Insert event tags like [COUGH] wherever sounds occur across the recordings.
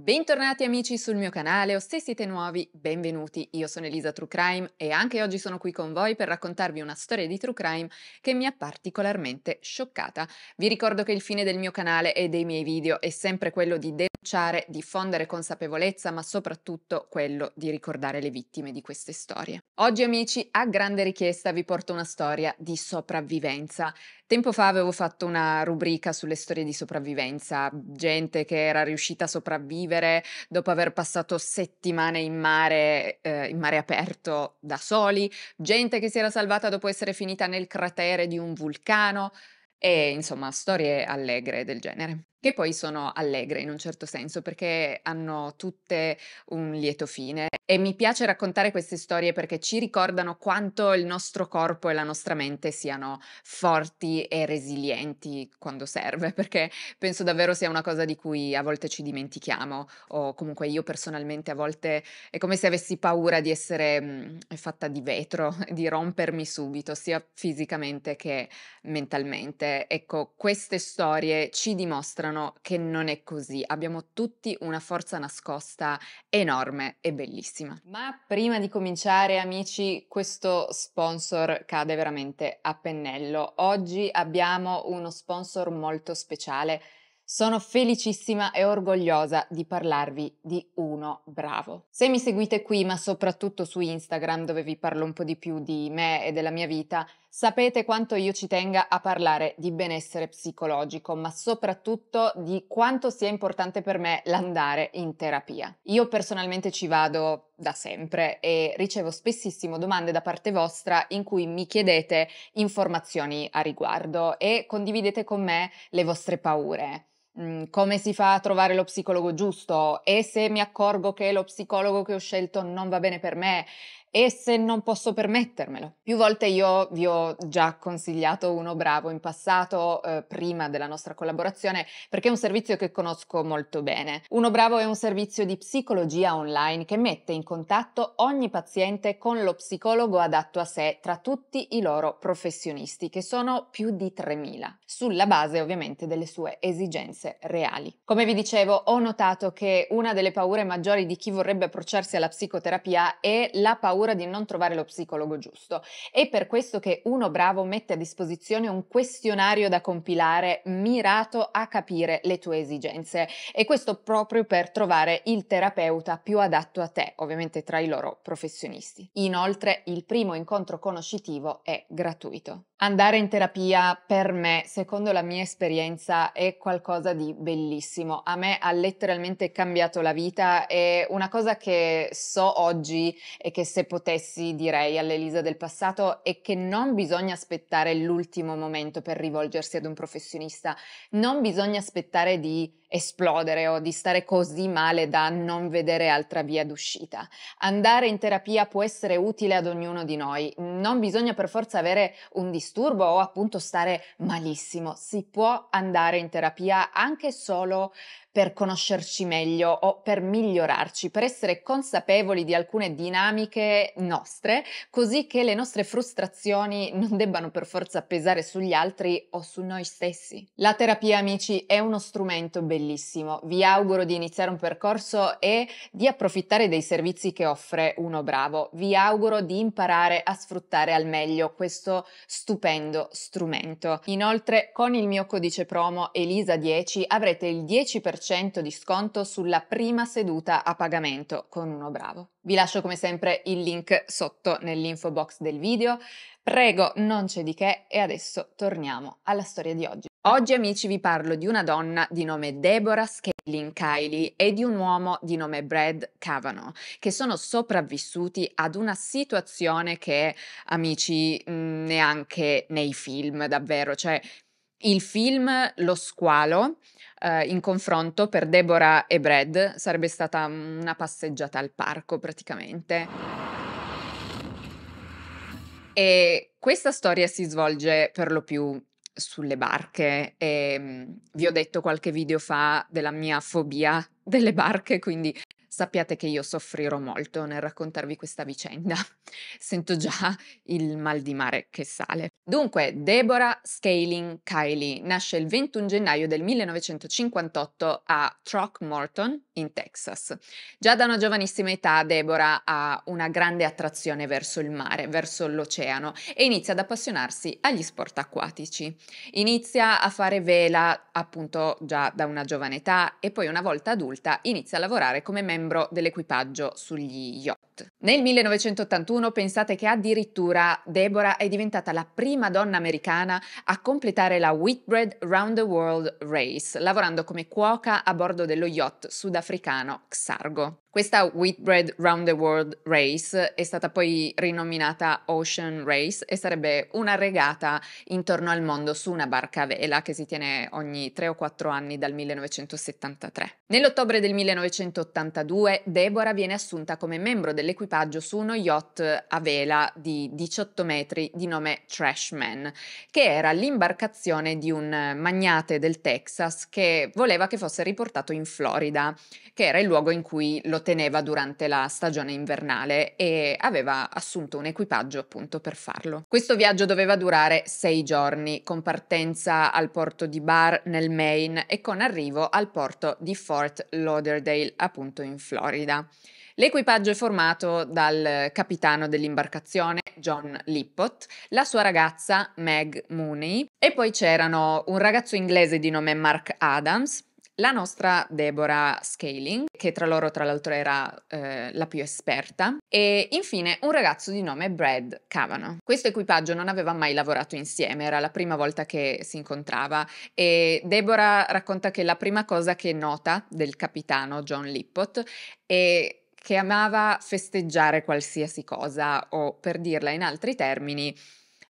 Bentornati amici sul mio canale o se siete nuovi, benvenuti. Io sono Elisa True Crime e anche oggi sono qui con voi per raccontarvi una storia di True Crime che mi ha particolarmente scioccata. Vi ricordo che il fine del mio canale e dei miei video è sempre quello di denunciare, diffondere consapevolezza, ma soprattutto quello di ricordare le vittime di queste storie. Oggi amici, a grande richiesta vi porto una storia di sopravvivenza. Tempo fa avevo fatto una rubrica sulle storie di sopravvivenza, gente che era riuscita a sopravvivere dopo aver passato settimane in mare, eh, in mare aperto da soli, gente che si era salvata dopo essere finita nel cratere di un vulcano e insomma storie allegre del genere che poi sono allegre in un certo senso perché hanno tutte un lieto fine e mi piace raccontare queste storie perché ci ricordano quanto il nostro corpo e la nostra mente siano forti e resilienti quando serve, [LAUGHS] perché penso davvero sia una cosa di cui a volte ci dimentichiamo o comunque io personalmente a volte è come se avessi paura di essere mh, mm, fatta di vetro, [LAUGHS] di rompermi subito, sia fisicamente che mentalmente. Ecco, queste storie ci dimostrano dimostrano che non è così. Abbiamo tutti una forza nascosta enorme e bellissima. Ma prima di cominciare, amici, questo sponsor cade veramente a pennello. Oggi abbiamo uno sponsor molto speciale. Sono felicissima e orgogliosa di parlarvi di uno bravo. Se mi seguite qui, ma soprattutto su Instagram, dove vi parlo un po' di più di me e della mia vita, Sapete quanto io ci tenga a parlare di benessere psicologico, ma soprattutto di quanto sia importante per me l'andare in terapia. Io personalmente ci vado da sempre e ricevo spessissimo domande da parte vostra in cui mi chiedete informazioni a riguardo e condividete con me le vostre paure mm, come si fa a trovare lo psicologo giusto e se mi accorgo che lo psicologo che ho scelto non va bene per me e se non posso permettermelo. Più volte io vi ho già consigliato uno bravo in passato, eh, prima della nostra collaborazione, perché è un servizio che conosco molto bene. Uno bravo è un servizio di psicologia online che mette in contatto ogni paziente con lo psicologo adatto a sé tra tutti i loro professionisti, che sono più di 3.000, sulla base ovviamente delle sue esigenze reali. Come vi dicevo, ho notato che una delle paure maggiori di chi vorrebbe approcciarsi alla psicoterapia è la paura paura di non trovare lo psicologo giusto. È per questo che Uno Bravo mette a disposizione un questionario da compilare mirato a capire le tue esigenze e questo proprio per trovare il terapeuta più adatto a te, ovviamente tra i loro professionisti. Inoltre il primo incontro conoscitivo è gratuito. Andare in terapia per me, secondo la mia esperienza, è qualcosa di bellissimo. A me ha letteralmente cambiato la vita e una cosa che so oggi e che se potessi direi all'Elisa del passato è che non bisogna aspettare l'ultimo momento per rivolgersi ad un professionista, non bisogna aspettare di esplodere o di stare così male da non vedere altra via d'uscita. Andare in terapia può essere utile ad ognuno di noi, non bisogna per forza avere un disturbo o appunto stare malissimo, si può andare in terapia anche solo per conoscerci meglio o per migliorarci, per essere consapevoli di alcune dinamiche nostre, così che le nostre frustrazioni non debbano per forza pesare sugli altri o su noi stessi. La terapia, amici, è uno strumento bellissimo bellissimo. Vi auguro di iniziare un percorso e di approfittare dei servizi che offre Uno Bravo. Vi auguro di imparare a sfruttare al meglio questo stupendo strumento. Inoltre, con il mio codice promo Elisa10 avrete il 10% di sconto sulla prima seduta a pagamento con Uno Bravo. Vi lascio come sempre il link sotto nell'info box del video. Prego, non c'è di che e adesso torniamo alla storia di oggi. Oggi amici vi parlo di una donna di nome Deborah Scalin Kylie e di un uomo di nome Brad Cavanaugh, che sono sopravvissuti ad una situazione che, amici, mm, neanche nei film davvero, cioè il film Lo squalo eh, in confronto per Deborah e Brad sarebbe stata mm, una passeggiata al parco praticamente. E questa storia si svolge per lo più sulle barche e ehm, vi ho detto qualche video fa della mia fobia delle barche, quindi sappiate che io soffrirò molto nel raccontarvi questa vicenda. [LAUGHS] Sento già il mal di mare che sale. Dunque, Deborah Scaling Kylie nasce il 21 gennaio del 1958 a Throckmorton, in Texas. Già da una giovanissima età Deborah ha una grande attrazione verso il mare, verso l'oceano e inizia ad appassionarsi agli sport acquatici. Inizia a fare vela appunto già da una giovane età e poi una volta adulta inizia a lavorare come membro membro dell'equipaggio sugli yacht. Nel 1981 pensate che addirittura Deborah è diventata la prima donna americana a completare la Whitbread Round the World Race, lavorando come cuoca a bordo dello yacht sudafricano Xargo. Questa Whitbread Round the World Race è stata poi rinominata Ocean Race e sarebbe una regata intorno al mondo su una barca a vela che si tiene ogni 3 o 4 anni dal 1973. Nell'ottobre del 1982 Deborah viene assunta come membro del dell'equipaggio su uno yacht a vela di 18 metri di nome Trashman, che era l'imbarcazione di un magnate del Texas che voleva che fosse riportato in Florida, che era il luogo in cui lo teneva durante la stagione invernale e aveva assunto un equipaggio appunto per farlo. Questo viaggio doveva durare sei giorni, con partenza al porto di Bar nel Maine e con arrivo al porto di Fort Lauderdale, appunto in Florida. L'equipaggio è formato dal capitano dell'imbarcazione John Lippot, la sua ragazza Meg Mooney e poi c'erano un ragazzo inglese di nome Mark Adams, la nostra Deborah Scaling, che tra loro tra l'altro era eh, la più esperta, e infine un ragazzo di nome Brad Cavanaugh. Questo equipaggio non aveva mai lavorato insieme, era la prima volta che si incontrava e Deborah racconta che la prima cosa che nota del capitano John Lippot è che amava festeggiare qualsiasi cosa o, per dirla in altri termini,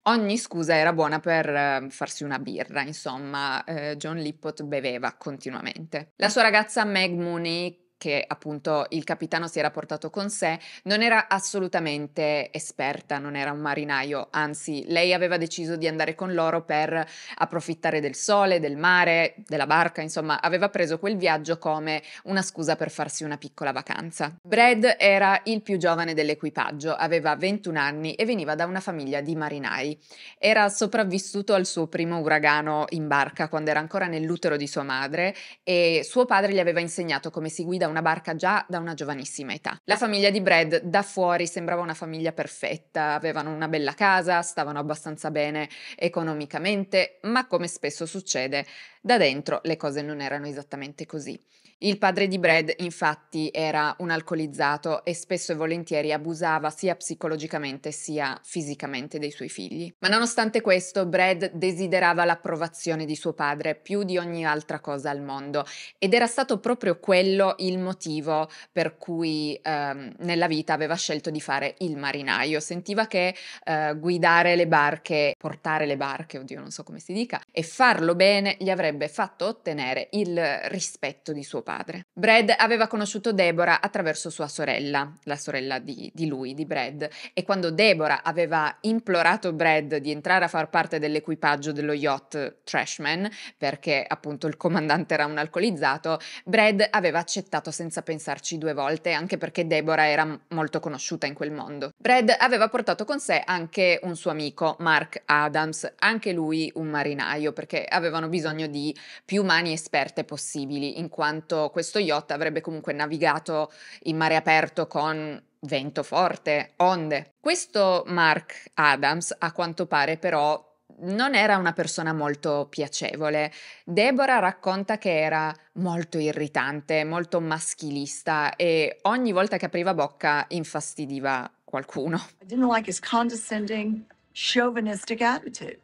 ogni scusa era buona per ehm, farsi una birra, insomma, eh, John Lippot beveva continuamente. La eh. sua ragazza Meg Mooney, che appunto il capitano si era portato con sé, non era assolutamente esperta, non era un marinaio, anzi lei aveva deciso di andare con loro per approfittare del sole, del mare, della barca, insomma aveva preso quel viaggio come una scusa per farsi una piccola vacanza. Brad era il più giovane dell'equipaggio, aveva 21 anni e veniva da una famiglia di marinai. Era sopravvissuto al suo primo uragano in barca quando era ancora nell'utero di sua madre e suo padre gli aveva insegnato come si guida un una barca già da una giovanissima età. La eh. famiglia di Brad da fuori sembrava una famiglia perfetta, avevano una bella casa, stavano abbastanza bene economicamente, ma come spesso succede, da dentro le cose non erano esattamente così. Il padre di Brad, infatti, era un alcolizzato e spesso e volentieri abusava sia psicologicamente sia fisicamente dei suoi figli. Ma nonostante questo, Brad desiderava l'approvazione di suo padre più di ogni altra cosa al mondo ed era stato proprio quello il motivo per cui ehm, nella vita aveva scelto di fare il marinaio. Sentiva che eh, guidare le barche, portare le barche, oddio non so come si dica, e farlo bene gli avrebbe fatto ottenere il rispetto di suo padre. Brad aveva conosciuto Deborah attraverso sua sorella, la sorella di, di lui, di Brad, e quando Deborah aveva implorato Brad di entrare a far parte dell'equipaggio dello yacht Trashman, perché appunto il comandante era un alcolizzato, Brad aveva accettato senza pensarci due volte, anche perché Deborah era molto conosciuta in quel mondo. Brad aveva portato con sé anche un suo amico, Mark Adams, anche lui un marinaio, perché avevano bisogno di più mani esperte possibili, in quanto questo, questo yacht avrebbe comunque navigato in mare aperto con vento forte, onde. Questo Mark Adams, a quanto pare però, non era una persona molto piacevole. Deborah racconta che era molto irritante, molto maschilista e ogni volta che apriva bocca infastidiva qualcuno. I didn't like his condescending, chauvinistic attitude.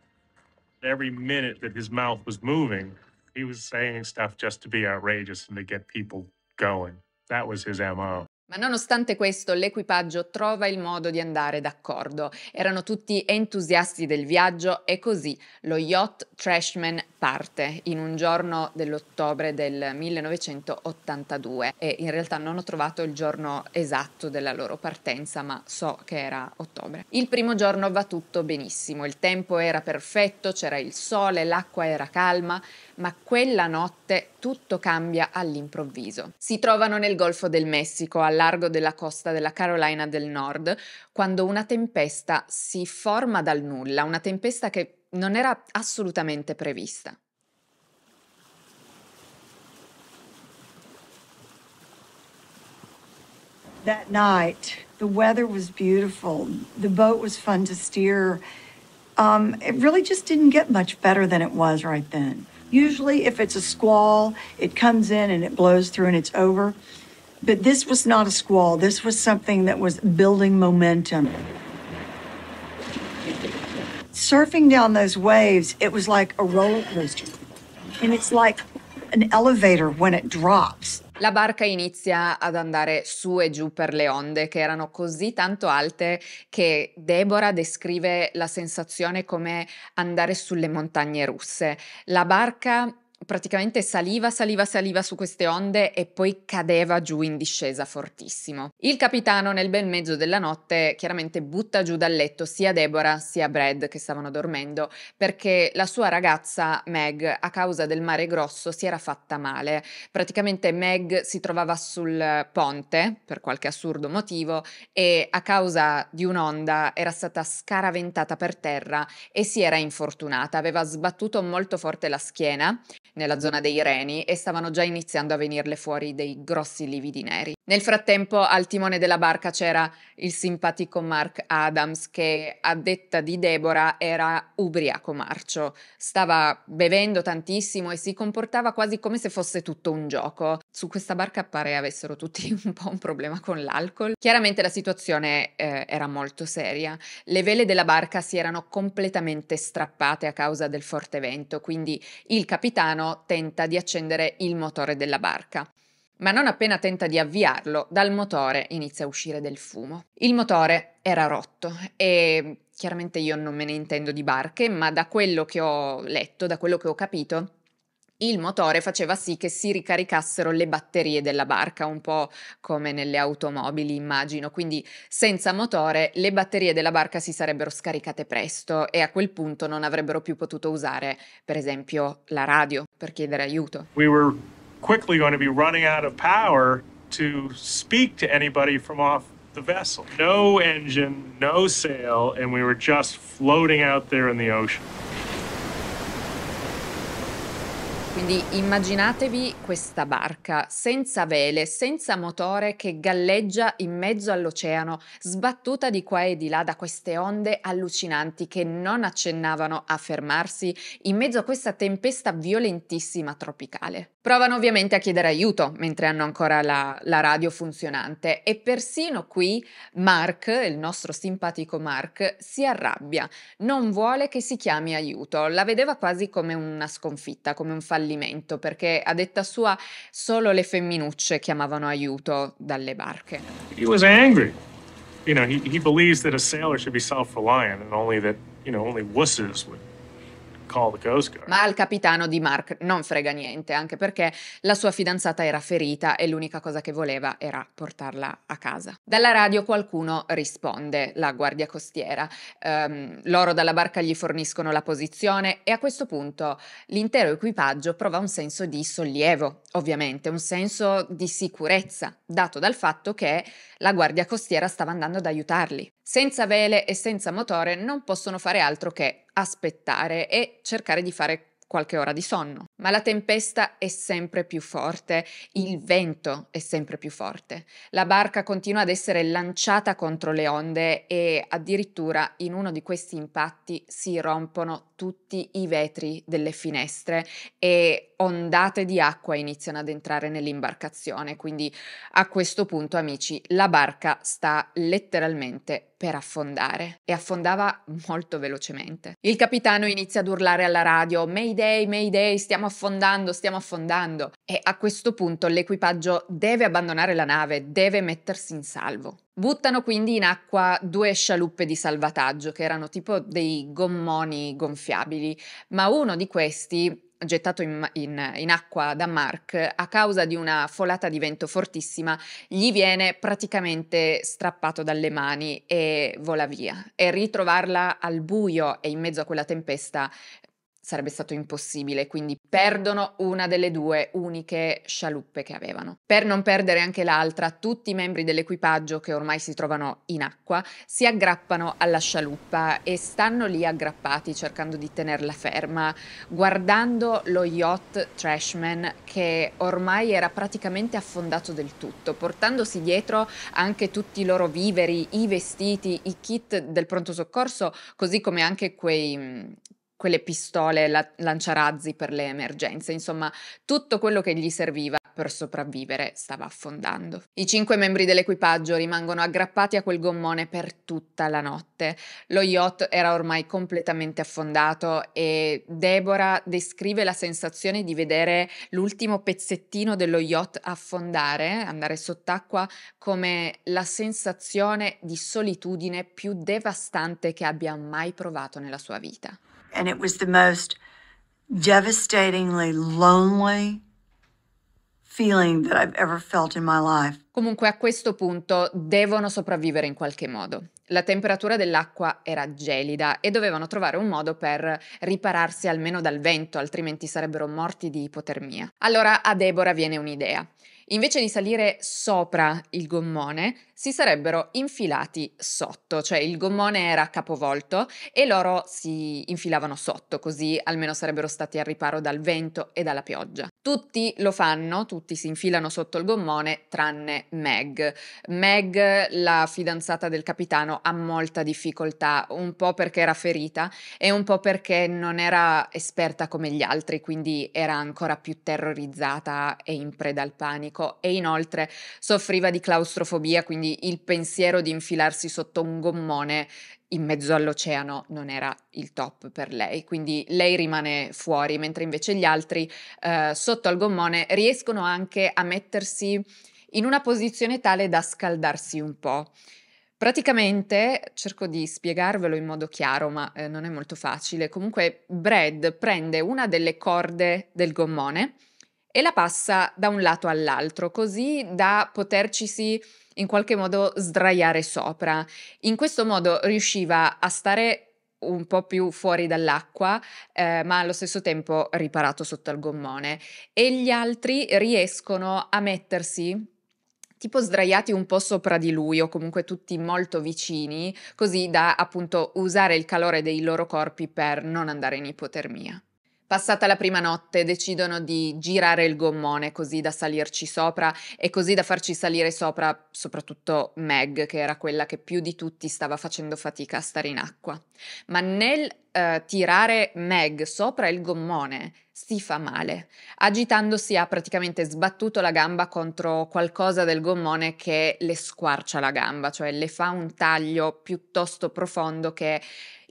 Every minute that his mouth was moving, He was saying stuff just to be outrageous and to get people going. That was his MO. Ma nonostante questo, l'equipaggio trova il modo di andare d'accordo. Erano tutti entusiasti del viaggio e così lo yacht Trashman parte in un giorno dell'ottobre del 1982 e in realtà non ho trovato il giorno esatto della loro partenza, ma so che era ottobre. Il primo giorno va tutto benissimo, il tempo era perfetto, c'era il sole, l'acqua era calma, ma quella notte tutto cambia all'improvviso. Si trovano nel Golfo del Messico alla largo della costa della Carolina del Nord, quando una tempesta si forma dal nulla, una tempesta che non era assolutamente prevista. That night, the weather was beautiful. The boat was fun to steer. Um, it really just didn't get much better than it was right then. Usually, if it's a squall, it comes in and it blows through and it's over. But this was not a squall. This was something that was building momentum. Surfing down those waves, it was like a roller coaster. And it's like an elevator when it drops. La barca inizia ad andare su e giù per le onde che erano così tanto alte che Deborah descrive la sensazione come andare sulle montagne russe. La barca praticamente saliva, saliva, saliva su queste onde e poi cadeva giù in discesa fortissimo. Il capitano nel bel mezzo della notte chiaramente butta giù dal letto sia Deborah sia Brad che stavano dormendo perché la sua ragazza Meg a causa del mare grosso si era fatta male. Praticamente Meg si trovava sul ponte per qualche assurdo motivo e a causa di un'onda era stata scaraventata per terra e si era infortunata, aveva sbattuto molto forte la schiena nella zona dei reni e stavano già iniziando a venirle fuori dei grossi lividi neri. Nel frattempo al timone della barca c'era il simpatico Mark Adams che a detta di Deborah era ubriaco marcio, stava bevendo tantissimo e si comportava quasi come se fosse tutto un gioco. Su questa barca pare avessero tutti [LAUGHS] un po' un problema con l'alcol. Chiaramente la situazione eh, era molto seria. Le vele della barca si erano completamente strappate a causa del forte vento, quindi il capitano mano tenta di accendere il motore della barca. Ma non appena tenta di avviarlo, dal motore inizia a uscire del fumo. Il motore era rotto e chiaramente io non me ne intendo di barche, ma da quello che ho letto, da quello che ho capito, il motore faceva sì che si ricaricassero le batterie della barca, un po' come nelle automobili immagino, quindi senza motore le batterie della barca si sarebbero scaricate presto e a quel punto non avrebbero più potuto usare per esempio la radio per chiedere aiuto. We were quickly going to be running out of power to speak to anybody from off the vessel. No engine, no sail and we were just floating out there in the ocean. Quindi immaginatevi questa barca senza vele, senza motore che galleggia in mezzo all'oceano, sbattuta di qua e di là da queste onde allucinanti che non accennavano a fermarsi in mezzo a questa tempesta violentissima tropicale. Provano ovviamente a chiedere aiuto mentre hanno ancora la, la, radio funzionante e persino qui Mark, il nostro simpatico Mark, si arrabbia, non vuole che si chiami aiuto, la vedeva quasi come una sconfitta, come un fallimento, perché a detta sua solo le femminucce chiamavano aiuto dalle barche. He was angry. You know, he, he believes that a sailor should be self-reliant and only that, you know, only wusses would ma al capitano di Mark non frega niente, anche perché la sua fidanzata era ferita e l'unica cosa che voleva era portarla a casa. Dalla radio qualcuno risponde, la guardia costiera. Um, loro dalla barca gli forniscono la posizione e a questo punto l'intero equipaggio prova un senso di sollievo, ovviamente, un senso di sicurezza, dato dal fatto che la guardia costiera stava andando ad aiutarli. Senza vele e senza motore non possono fare altro che aspettare e cercare di fare qualche ora di sonno. Ma la tempesta è sempre più forte, il vento è sempre più forte. La barca continua ad essere lanciata contro le onde e addirittura in uno di questi impatti si rompono tutti i vetri delle finestre e ondate di acqua iniziano ad entrare nell'imbarcazione. Quindi a questo punto, amici, la barca sta letteralmente per affondare e affondava molto velocemente. Il capitano inizia ad urlare alla radio: Mayday, Mayday, stiamo affondando, stiamo affondando. E a questo punto l'equipaggio deve abbandonare la nave, deve mettersi in salvo. Buttano quindi in acqua due scialuppe di salvataggio che erano tipo dei gommoni gonfiabili, ma uno di questi gettato in, in, in, acqua da Mark, a causa di una folata di vento fortissima, gli viene praticamente strappato dalle mani e vola via. E ritrovarla al buio e in mezzo a quella tempesta sarebbe stato impossibile, quindi perdono una delle due uniche scialuppe che avevano. Per non perdere anche l'altra, tutti i membri dell'equipaggio che ormai si trovano in acqua si aggrappano alla scialuppa e stanno lì aggrappati cercando di tenerla ferma, guardando lo yacht Trashman che ormai era praticamente affondato del tutto, portandosi dietro anche tutti i loro viveri, i vestiti, i kit del pronto soccorso, così come anche quei quelle pistole la- lanciarazzi per le emergenze, insomma tutto quello che gli serviva per sopravvivere stava affondando. I cinque membri dell'equipaggio rimangono aggrappati a quel gommone per tutta la notte. Lo yacht era ormai completamente affondato e Deborah descrive la sensazione di vedere l'ultimo pezzettino dello yacht affondare, andare sott'acqua, come la sensazione di solitudine più devastante che abbia mai provato nella sua vita and it was the most devastatingly lonely feeling that I've ever felt in my life. Comunque a questo punto devono sopravvivere in qualche modo. La temperatura dell'acqua era gelida e dovevano trovare un modo per ripararsi almeno dal vento, altrimenti sarebbero morti di ipotermia. Allora a Deborah viene un'idea. Invece di salire sopra il gommone, si sarebbero infilati sotto, cioè il gommone era capovolto e loro si infilavano sotto, così almeno sarebbero stati al riparo dal vento e dalla pioggia. Tutti lo fanno, tutti si infilano sotto il gommone, tranne Meg. Meg, la fidanzata del capitano, ha molta difficoltà, un po' perché era ferita e un po' perché non era esperta come gli altri, quindi era ancora più terrorizzata e in preda al panico e inoltre soffriva di claustrofobia, quindi il pensiero di infilarsi sotto un gommone in mezzo all'oceano non era il top per lei, quindi lei rimane fuori, mentre invece gli altri eh, sotto al gommone riescono anche a mettersi in una posizione tale da scaldarsi un po'. Praticamente, cerco di spiegarvelo in modo chiaro, ma eh, non è molto facile, comunque Brad prende una delle corde del gommone, e la passa da un lato all'altro, così da potercisi in qualche modo sdraiare sopra. In questo modo riusciva a stare un po' più fuori dall'acqua, eh, ma allo stesso tempo riparato sotto al gommone. E gli altri riescono a mettersi tipo sdraiati un po' sopra di lui o comunque tutti molto vicini, così da appunto usare il calore dei loro corpi per non andare in ipotermia. Passata la prima notte decidono di girare il gommone così da salirci sopra e così da farci salire sopra soprattutto Meg, che era quella che più di tutti stava facendo fatica a stare in acqua. Ma nel eh, tirare Meg sopra il gommone si fa male. Agitandosi ha praticamente sbattuto la gamba contro qualcosa del gommone che le squarcia la gamba, cioè le fa un taglio piuttosto profondo che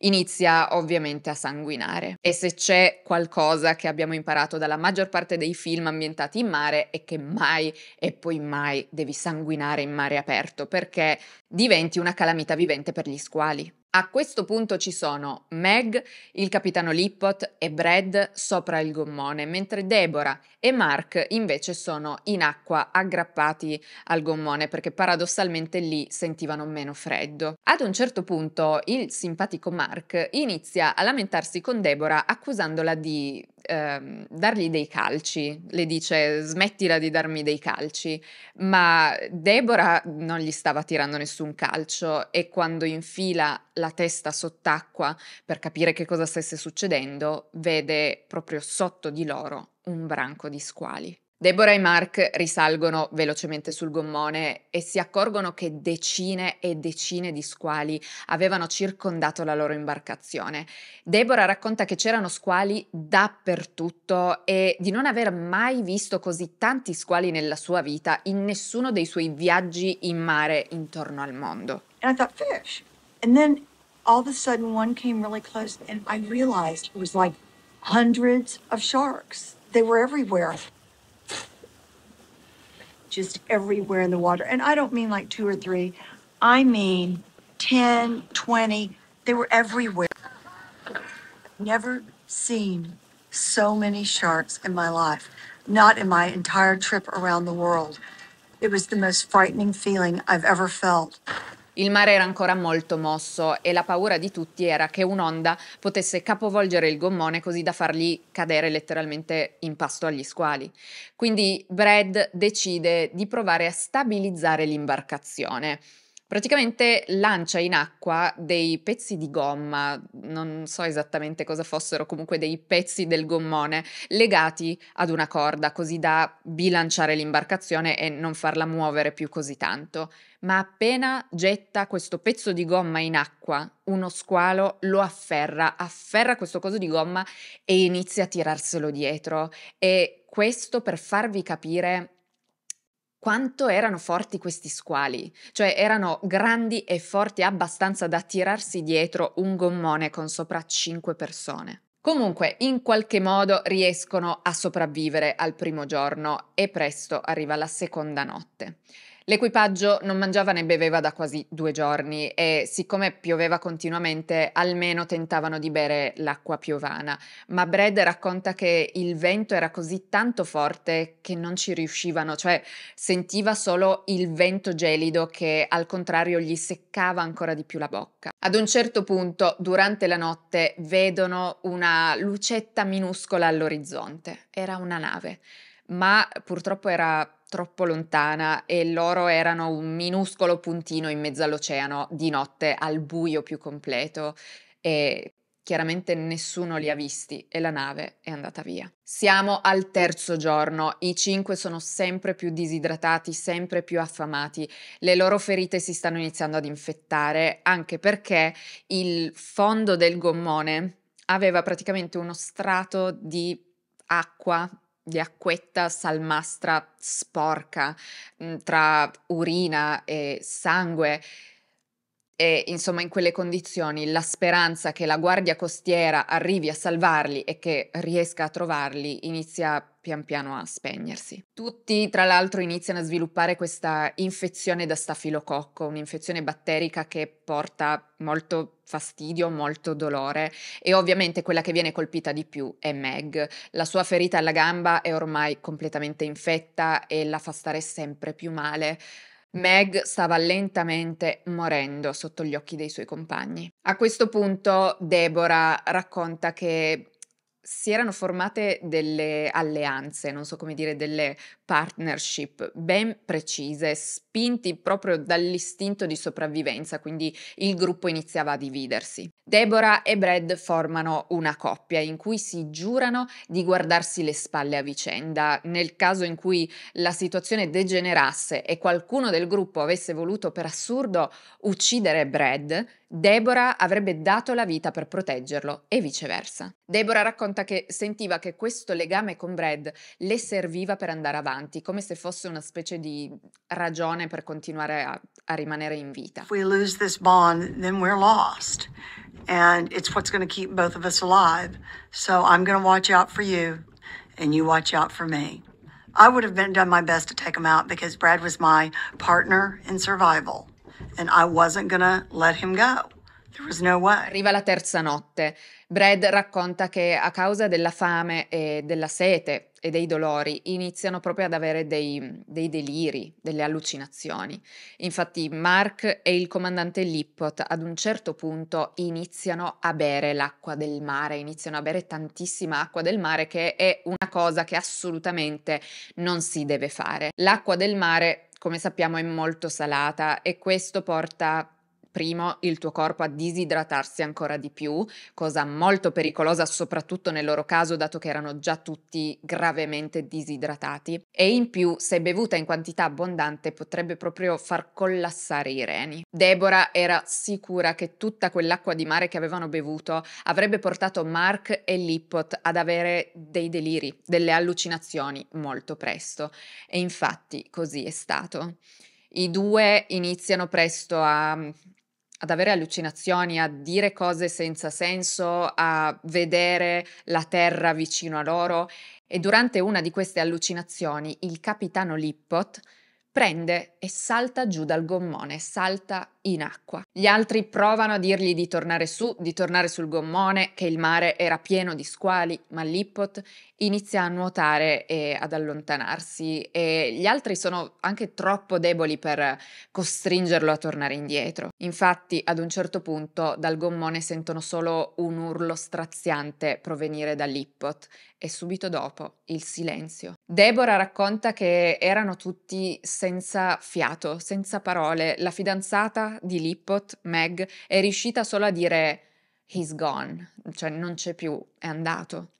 inizia ovviamente a sanguinare. E se c'è qualcosa che abbiamo imparato dalla maggior parte dei film ambientati in mare è che mai e poi mai devi sanguinare in mare aperto perché diventi una calamità vivente per gli squali. A questo punto ci sono Meg, il capitano Lippot e Brad sopra il gommone, mentre Deborah e Mark invece sono in acqua aggrappati al gommone perché paradossalmente lì sentivano meno freddo. Ad un certo punto il simpatico Mark inizia a lamentarsi con Deborah accusandola di Ehm, dargli dei calci, le dice smettila di darmi dei calci, ma Deborah non gli stava tirando nessun calcio e quando infila la testa sott'acqua per capire che cosa stesse succedendo, vede proprio sotto di loro un branco di squali. Deborah e Mark risalgono velocemente sul gommone e si accorgono che decine e decine di squali avevano circondato la loro imbarcazione. Deborah racconta che c'erano squali dappertutto e di non aver mai visto così tanti squali nella sua vita in nessuno dei suoi viaggi in mare intorno al mondo. And I thought fish. And then all of a sudden one came really close and I realized it was like hundreds of sharks. They were everywhere. just everywhere in the water. And I don't mean like two or three, I mean 10, 20. They were everywhere. Never seen so many sharks in my life, not in my entire trip around the world. It was the most frightening feeling I've ever felt. Il mare era ancora molto mosso e la paura di tutti era che un'onda potesse capovolgere il gommone così da fargli cadere letteralmente in pasto agli squali. Quindi Brad decide di provare a stabilizzare l'imbarcazione. Praticamente lancia in acqua dei pezzi di gomma, non so esattamente cosa fossero, comunque dei pezzi del gommone legati ad una corda così da bilanciare l'imbarcazione e non farla muovere più così tanto. Ma appena getta questo pezzo di gomma in acqua, uno squalo lo afferra, afferra questo coso di gomma e inizia a tirarselo dietro. E questo per farvi capire quanto erano forti questi squali, cioè erano grandi e forti abbastanza da tirarsi dietro un gommone con sopra 5 persone. Comunque, in qualche modo riescono a sopravvivere al primo giorno e presto arriva la seconda notte. L'equipaggio non mangiava né beveva da quasi due giorni e siccome pioveva continuamente almeno tentavano di bere l'acqua piovana, ma Brad racconta che il vento era così tanto forte che non ci riuscivano, cioè sentiva solo il vento gelido che al contrario gli seccava ancora di più la bocca. Ad un certo punto, durante la notte, vedono una lucetta minuscola all'orizzonte. Era una nave ma purtroppo era troppo lontana e loro erano un minuscolo puntino in mezzo all'oceano di notte al buio più completo e chiaramente nessuno li ha visti e la nave è andata via. Siamo al terzo giorno, i cinque sono sempre più disidratati, sempre più affamati, le loro ferite si stanno iniziando ad infettare anche perché il fondo del gommone aveva praticamente uno strato di acqua di acquetta salmastra sporca mm, tra urina e sangue e insomma in quelle condizioni la speranza che la guardia costiera arrivi a salvarli e che riesca a trovarli inizia pian piano a spegnersi. Tutti tra l'altro iniziano a sviluppare questa infezione da stafilococco, un'infezione batterica che porta molto fastidio, molto dolore e ovviamente quella che viene colpita di più è Meg. La sua ferita alla gamba è ormai completamente infetta e la fa stare sempre più male Meg stava lentamente morendo sotto gli occhi dei suoi compagni. A questo punto Deborah racconta che si erano formate delle alleanze, non so come dire, delle partnership ben precise, spinti proprio dall'istinto di sopravvivenza, quindi il gruppo iniziava a dividersi. Deborah e Brad formano una coppia in cui si giurano di guardarsi le spalle a vicenda. Nel caso in cui la situazione degenerasse e qualcuno del gruppo avesse voluto per assurdo uccidere Brad, Deborah avrebbe dato la vita per proteggerlo e viceversa. Deborah racconta che sentiva che questo legame con Brad le serviva per andare avanti, come se fosse una specie di ragione per continuare a, a rimanere in vita. Se perdiamo questo bond, then we're lost. And it's what's going to keep both of us alive. So I'm going to watch out for you and you watch out for me. I would have been, done my best to take him out because Brad was my partner in survival and I wasn't gonna let him go. There was no way. Arriva la terza notte. Brad racconta che a causa della fame e della sete e dei dolori iniziano proprio ad avere dei, dei deliri, delle allucinazioni. Infatti Mark e il comandante Lippot ad un certo punto iniziano a bere l'acqua del mare, iniziano a bere tantissima acqua del mare che è una cosa che assolutamente non si deve fare. L'acqua del mare come sappiamo è molto salata e questo porta primo il tuo corpo a disidratarsi ancora di più, cosa molto pericolosa soprattutto nel loro caso dato che erano già tutti gravemente disidratati e in più se bevuta in quantità abbondante potrebbe proprio far collassare i reni. Deborah era sicura che tutta quell'acqua di mare che avevano bevuto avrebbe portato Mark e Lippot ad avere dei deliri, delle allucinazioni molto presto e infatti così è stato. I due iniziano presto a ad avere allucinazioni, a dire cose senza senso, a vedere la terra vicino a loro e mm. durante una di queste allucinazioni il capitano Lippot prende e salta giù dal gommone, salta in acqua. Gli altri provano a dirgli di tornare su, di tornare sul gommone, che il mare era pieno di squali, ma Lippot inizia a nuotare e ad allontanarsi e gli altri sono anche troppo deboli per costringerlo a tornare indietro. Infatti, ad un certo punto dal gommone sentono solo un urlo straziante provenire da Lippot e subito dopo il silenzio. Deborah racconta che erano tutti senza fiato, senza parole, la fidanzata di Lippot, Meg, è riuscita solo a dire He's gone, cioè non c'è più, è andato.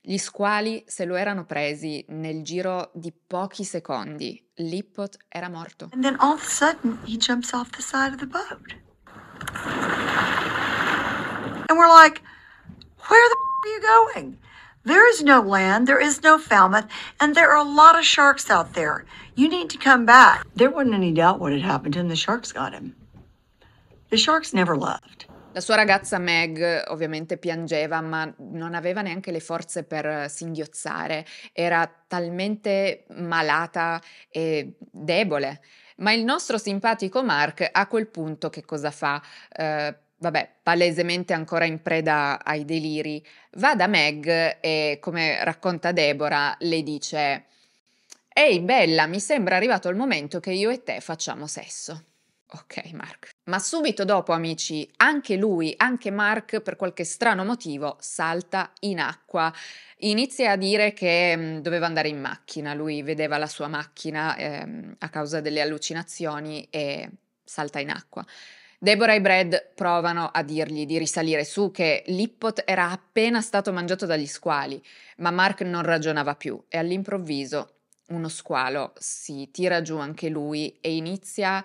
Gli squali se lo erano presi nel giro di pochi secondi. Lippot era morto. And then all of a sudden he jumps off the side of the boat. And we're like, where the f- are you going? There is no land, there is no Falmouth, and there are a lot of sharks out there. You need to come back. There wasn't any doubt what had happened to The sharks got him. The sharks never loved. La sua ragazza Meg ovviamente piangeva, ma non aveva neanche le forze per singhiozzare, era talmente malata e debole. Ma il nostro simpatico Mark a quel punto che cosa fa? Eh, vabbè, palesemente ancora in preda ai deliri, va da Meg e, come racconta Deborah, le dice: Ehi bella, mi sembra arrivato il momento che io e te facciamo sesso. Ok, Mark. Ma subito dopo, amici, anche lui, anche Mark, per qualche strano motivo, salta in acqua. Inizia a dire che mh, mm, doveva andare in macchina. Lui vedeva la sua macchina eh, a causa delle allucinazioni e salta in acqua. Deborah e Brad provano a dirgli di risalire su che l'Ippot era appena stato mangiato dagli squali, ma Mark non ragionava più e all'improvviso uno squalo si tira giù anche lui e inizia a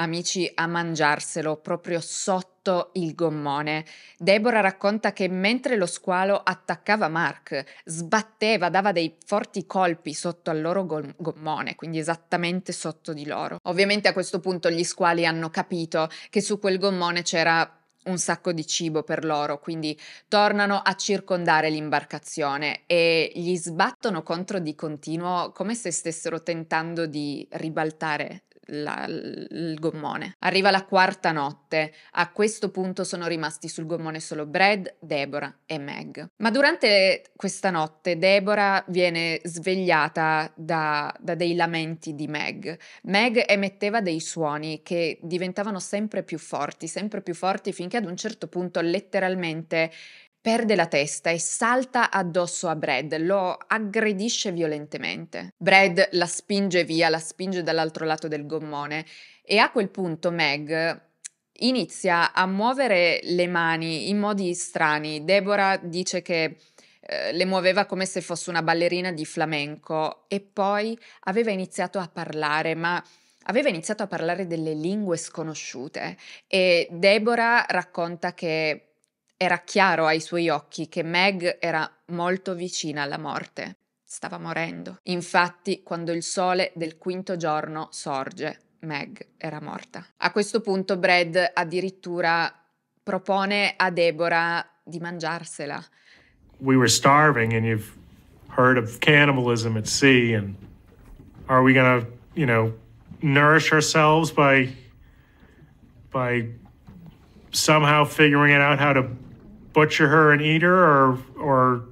amici a mangiarselo proprio sotto il gommone. Deborah racconta che mentre lo squalo attaccava Mark, sbatteva, dava dei forti colpi sotto al loro gommone, quindi esattamente sotto di loro. Ovviamente a questo punto gli squali hanno capito che su quel gommone c'era un sacco di cibo per loro, quindi tornano a circondare l'imbarcazione e gli sbattono contro di continuo come se stessero tentando di ribaltare la, il gommone. Arriva la quarta notte. A questo punto sono rimasti sul gommone solo Brad, Deborah e Meg. Ma durante questa notte Deborah viene svegliata da, da dei lamenti di Meg. Meg emetteva dei suoni che diventavano sempre più forti, sempre più forti, finché ad un certo punto letteralmente perde la testa e salta addosso a Brad, lo aggredisce violentemente. Brad la spinge via, la spinge dall'altro lato del gommone e a quel punto Meg inizia a muovere le mani in modi strani. Deborah dice che eh, le muoveva come se fosse una ballerina di flamenco e poi aveva iniziato a parlare, ma aveva iniziato a parlare delle lingue sconosciute e Deborah racconta che era chiaro ai suoi occhi che Meg era molto vicina alla morte. Stava morendo. Infatti, quando il sole del quinto giorno sorge, Meg era morta. A questo punto Brad addirittura propone a Deborah di mangiarsela. We were starving and you've heard of cannibalism at sea and are we going you know, nourish ourselves by by somehow figuring out how to butcher her and eat her or, or,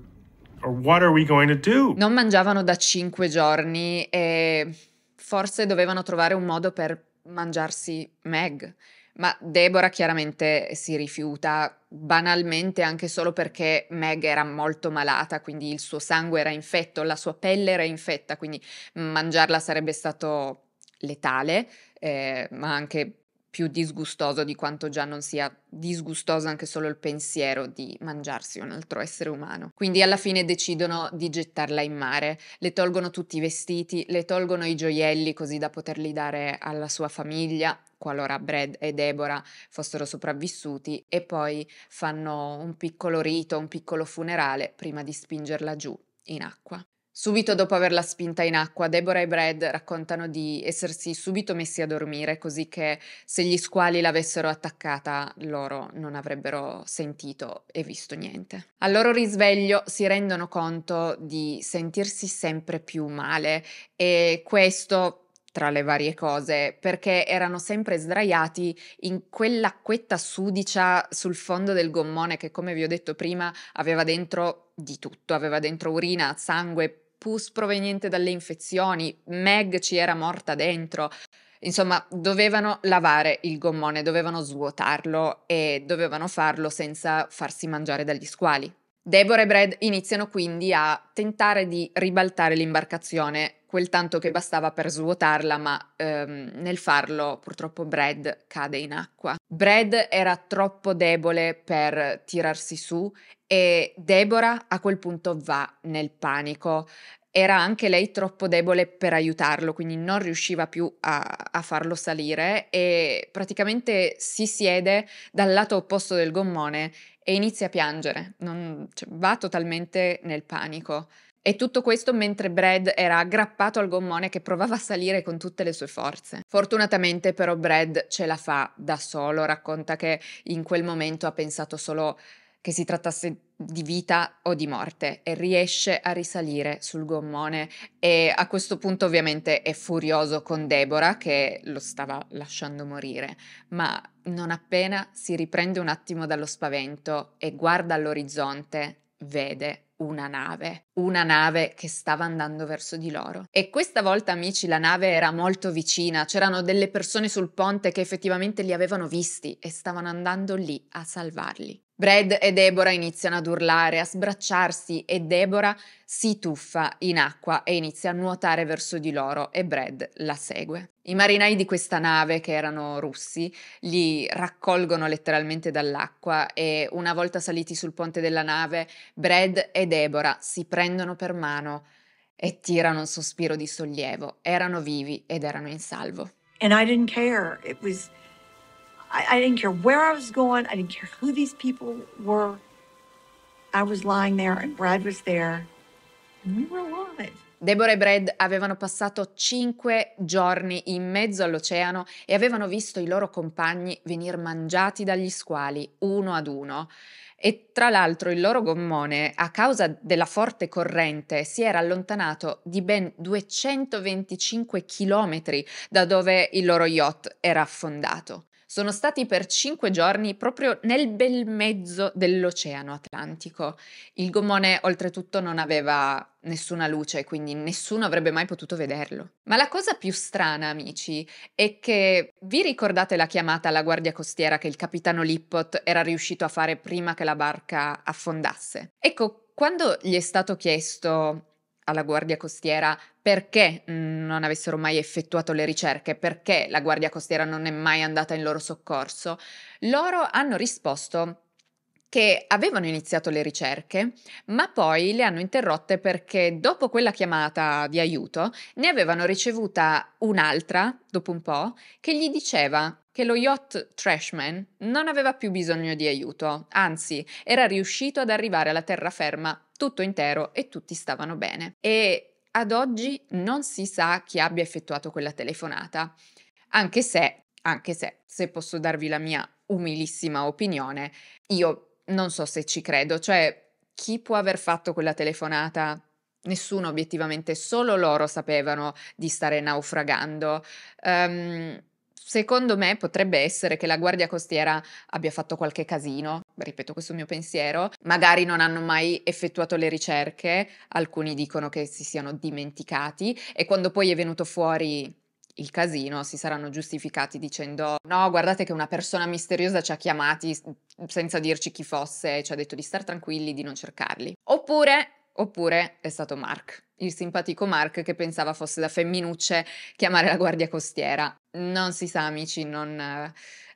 or what are we going to do? Non mangiavano da cinque giorni e forse dovevano trovare un modo per mangiarsi Meg. Ma Deborah chiaramente si rifiuta banalmente anche solo perché Meg era molto malata, quindi il suo sangue era infetto, la sua pelle era infetta, quindi mangiarla sarebbe stato letale, eh, ma anche più disgustoso di quanto già non sia disgustoso anche solo il pensiero di mangiarsi un altro essere umano. Quindi alla fine decidono di gettarla in mare, le tolgono tutti i vestiti, le tolgono i gioielli così da poterli dare alla sua famiglia, qualora Brad e Deborah fossero sopravvissuti, e poi fanno un piccolo rito, un piccolo funerale prima di spingerla giù in acqua. Subito dopo averla spinta in acqua, Deborah e Brad raccontano di essersi subito messi a dormire così che se gli squali l'avessero attaccata loro non avrebbero sentito e visto niente. Al loro risveglio si rendono conto di sentirsi sempre più male e questo tra le varie cose, perché erano sempre sdraiati in quell'acquetta sudicia sul fondo del gommone che, come vi ho detto prima, aveva dentro di tutto, aveva dentro urina, sangue, pus proveniente dalle infezioni, Meg ci era morta dentro. Insomma, dovevano lavare il gommone, dovevano svuotarlo e dovevano farlo senza farsi mangiare dagli squali. Deborah e Brad iniziano quindi a tentare di ribaltare l'imbarcazione, quel tanto che bastava per svuotarla, ma ehm, nel farlo purtroppo Brad cade in acqua. Brad era troppo debole per tirarsi su e Deborah a quel punto va nel panico. Era anche lei troppo debole per aiutarlo, quindi non riusciva più a, a farlo salire e praticamente si siede dal lato opposto del gommone e inizia a piangere, non, cioè, va totalmente nel panico. E tutto questo mentre Brad era aggrappato al gommone che provava a salire con tutte le sue forze. Fortunatamente però Brad ce la fa da solo, racconta che in quel momento ha pensato solo che si trattasse di vita o di morte e riesce a risalire sul gommone e a questo punto ovviamente è furioso con Deborah che lo stava lasciando morire, ma non appena si riprende un attimo dallo spavento e guarda all'orizzonte, vede una nave, una nave che stava andando verso di loro. E questa volta, amici, la nave era molto vicina, c'erano delle persone sul ponte che effettivamente li avevano visti e stavano andando lì a salvarli. Brad e Deborah iniziano ad urlare, a sbracciarsi e Deborah si tuffa in acqua e inizia a nuotare verso di loro e Brad la segue. I marinai di questa nave, che erano russi, li raccolgono letteralmente dall'acqua e una volta saliti sul ponte della nave, Brad e Deborah si prendono per mano e tirano un sospiro di sollievo. Erano vivi ed erano in salvo. And I didn't care. It was... I, I didn't care where I was going. I didn't care who these people were. I was lying there and Brad was there and we were alive. Deborah e Brad avevano passato cinque giorni in mezzo all'oceano e avevano visto i loro compagni venir mangiati dagli squali uno ad uno. E tra l'altro il loro gommone, a causa della forte corrente, si era allontanato di ben 225 chilometri da dove il loro yacht era affondato. Sono stati per cinque giorni proprio nel bel mezzo dell'Oceano Atlantico. Il gommone oltretutto non aveva nessuna luce, quindi nessuno avrebbe mai potuto vederlo. Ma la cosa più strana, amici, è che vi ricordate la chiamata alla guardia costiera che il capitano Lippot era riuscito a fare prima che la barca affondasse? Ecco, quando gli è stato chiesto alla Guardia Costiera perché mm, non avessero mai effettuato le ricerche, perché la Guardia Costiera non è mai andata in loro soccorso, loro hanno risposto che avevano iniziato le ricerche, ma poi le hanno interrotte perché dopo quella chiamata di aiuto ne avevano ricevuta un'altra, dopo un po', che gli diceva che lo yacht Trashman non aveva più bisogno di aiuto, anzi era riuscito ad arrivare alla terraferma tutto intero e tutti stavano bene. E ad oggi non si sa chi abbia effettuato quella telefonata, anche se, anche se, se posso darvi la mia umilissima opinione, io non so se ci credo, cioè chi può aver fatto quella telefonata? Nessuno obiettivamente, solo loro sapevano di stare naufragando. Um, Secondo me potrebbe essere che la Guardia Costiera abbia fatto qualche casino, ripeto questo mio pensiero, magari non hanno mai effettuato le ricerche, alcuni dicono che si siano dimenticati e quando poi è venuto fuori il casino si saranno giustificati dicendo no, guardate che una persona misteriosa ci ha chiamati senza dirci chi fosse, ci ha detto di star tranquilli, di non cercarli. Oppure Oppure è stato Mark, il simpatico Mark che pensava fosse da femminucce chiamare la guardia costiera. Non si sa, amici, non, eh,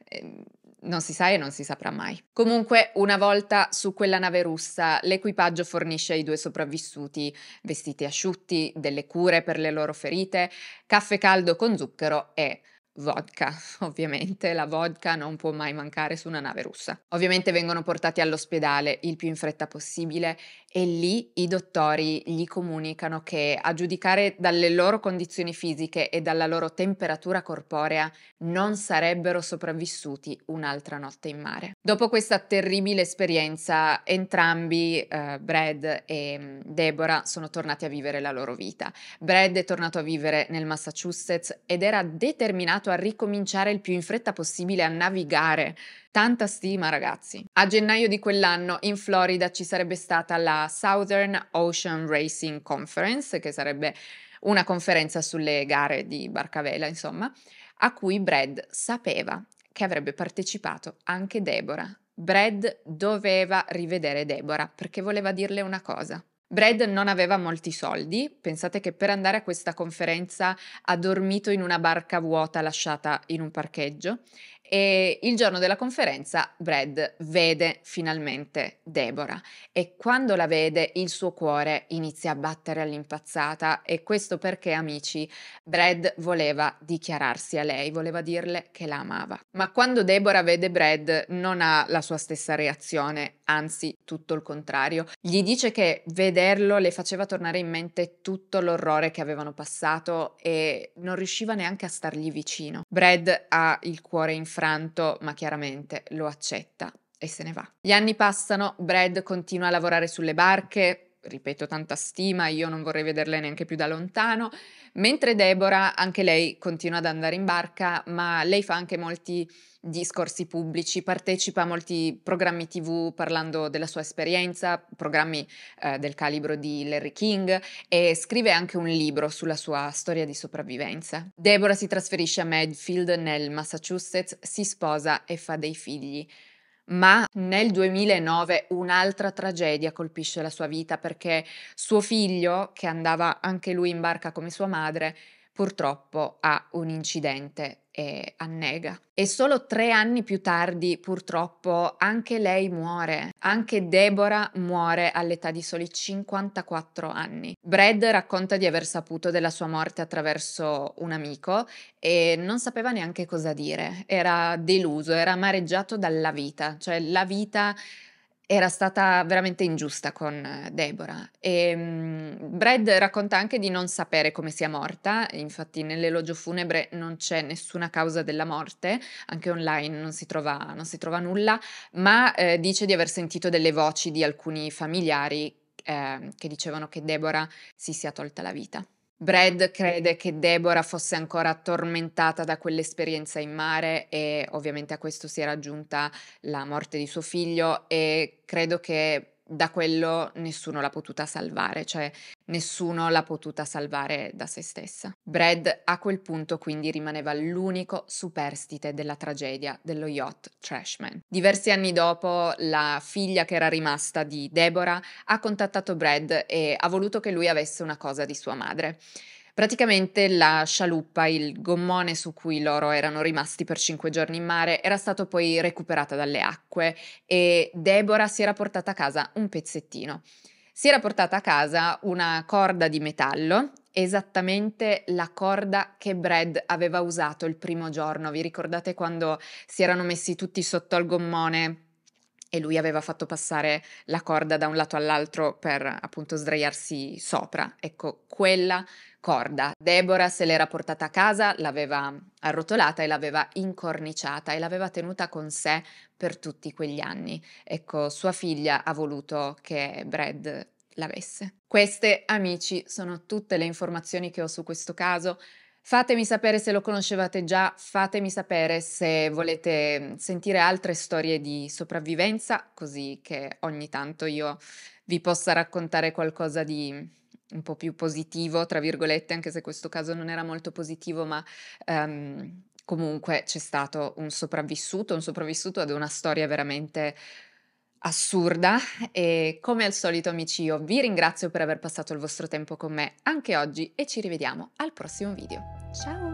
ehm, non si sa e non si saprà mai. Comunque, una volta su quella nave russa, l'equipaggio fornisce ai due sopravvissuti vestiti asciutti, delle cure per le loro ferite, caffè caldo con zucchero e vodka, [LAUGHS] ovviamente la vodka non può mai mancare su una nave russa. Ovviamente vengono portati all'ospedale il più in fretta possibile e lì i dottori gli comunicano che a giudicare dalle loro condizioni fisiche e dalla loro temperatura corporea non sarebbero sopravvissuti un'altra notte in mare. Dopo questa terribile esperienza entrambi, eh, Brad e mm, Deborah, sono tornati a vivere la loro vita. Brad è tornato a vivere nel Massachusetts ed era determinato insegnato a ricominciare il più in fretta possibile a navigare. Tanta stima, ragazzi. A gennaio di quell'anno in Florida ci sarebbe stata la Southern Ocean Racing Conference, che sarebbe una conferenza sulle gare di barcavela, insomma, a cui Brad sapeva che avrebbe partecipato anche Deborah. Brad doveva rivedere Deborah perché voleva dirle una cosa. Brad non aveva molti soldi, pensate che per andare a questa conferenza ha dormito in una barca vuota lasciata in un parcheggio e il giorno della conferenza Brad vede finalmente Deborah e quando la vede il suo cuore inizia a battere all'impazzata e questo perché, amici, Brad voleva dichiararsi a lei, voleva dirle che la amava. Ma quando Deborah vede Brad non ha la sua stessa reazione, anzi tutto il contrario. Gli dice che vederlo le faceva tornare in mente tutto l'orrore che avevano passato e non riusciva neanche a stargli vicino. Brad ha il cuore infranto affranto, ma chiaramente lo accetta e se ne va. Gli anni passano, Brad continua a lavorare sulle barche, ripeto, tanta stima, io non vorrei vederle neanche più da lontano, mentre Deborah, anche lei continua ad andare in barca, ma lei fa anche molti discorsi pubblici, partecipa a molti programmi tv parlando della sua esperienza, programmi eh, del calibro di Larry King e scrive anche un libro sulla sua storia di sopravvivenza. Deborah si trasferisce a Medfield nel Massachusetts, si sposa e fa dei figli. Ma nel 2009 un'altra tragedia colpisce la sua vita perché suo figlio, che andava anche lui in barca come sua madre, purtroppo ha un incidente e annega. E solo tre anni più tardi, purtroppo, anche lei muore. Anche Deborah muore all'età di soli 54 anni. Brad racconta di aver saputo della sua morte attraverso un amico e non sapeva neanche cosa dire. Era deluso, era amareggiato dalla vita, cioè la vita era stata veramente ingiusta con eh, Deborah. E, ehm, Brad racconta anche di non sapere come sia morta, infatti nell'elogio funebre non c'è nessuna causa della morte, anche online non si trova, non si trova nulla, ma eh, dice di aver sentito delle voci di alcuni familiari eh, che dicevano che Deborah si sia tolta la vita. Brad crede che Deborah fosse ancora tormentata da quell'esperienza in mare e ovviamente a questo si era aggiunta la morte di suo figlio e credo che da quello nessuno l'ha potuta salvare, cioè nessuno l'ha potuta salvare da se stessa. Brad a quel punto quindi rimaneva l'unico superstite della tragedia dello yacht Trashman. Diversi anni dopo la figlia che era rimasta di Deborah ha contattato Brad e ha voluto che lui avesse una cosa di sua madre. Praticamente la scialuppa, il gommone su cui loro erano rimasti per cinque giorni in mare, era stato poi recuperata dalle acque e Deborah si era portata a casa un pezzettino. Si era portata a casa una corda di metallo, esattamente la corda che Brad aveva usato il primo giorno. Vi ricordate quando si erano messi tutti sotto al gommone e lui aveva fatto passare la corda da un lato all'altro per appunto sdraiarsi sopra. Ecco, quella corda. Deborah se l'era portata a casa, l'aveva arrotolata e l'aveva incorniciata e l'aveva tenuta con sé per tutti quegli anni. Ecco, sua figlia ha voluto che Brad l'avesse. Queste, amici, sono tutte le informazioni che ho su questo caso. Fatemi sapere se lo conoscevate già, fatemi sapere se volete mm, sentire altre storie di sopravvivenza, così che ogni tanto io vi possa raccontare qualcosa di mm, un po' più positivo, tra virgolette, anche se questo caso non era molto positivo, ma um, comunque c'è stato un sopravvissuto, un sopravvissuto ad una storia veramente assurda e come al solito amici io vi ringrazio per aver passato il vostro tempo con me anche oggi e ci rivediamo al prossimo video. Ciao!